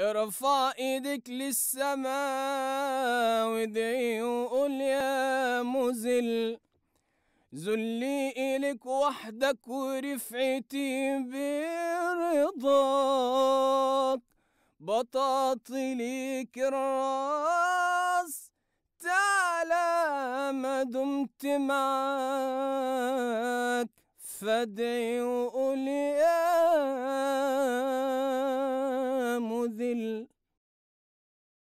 ارفع ايدك للسماء ودعي وقول يا مذل ذلي إلك وحدك ورفعتي برضاك بطاطي ليك الراس تعالى ما دمت معاك فادعي وقول يا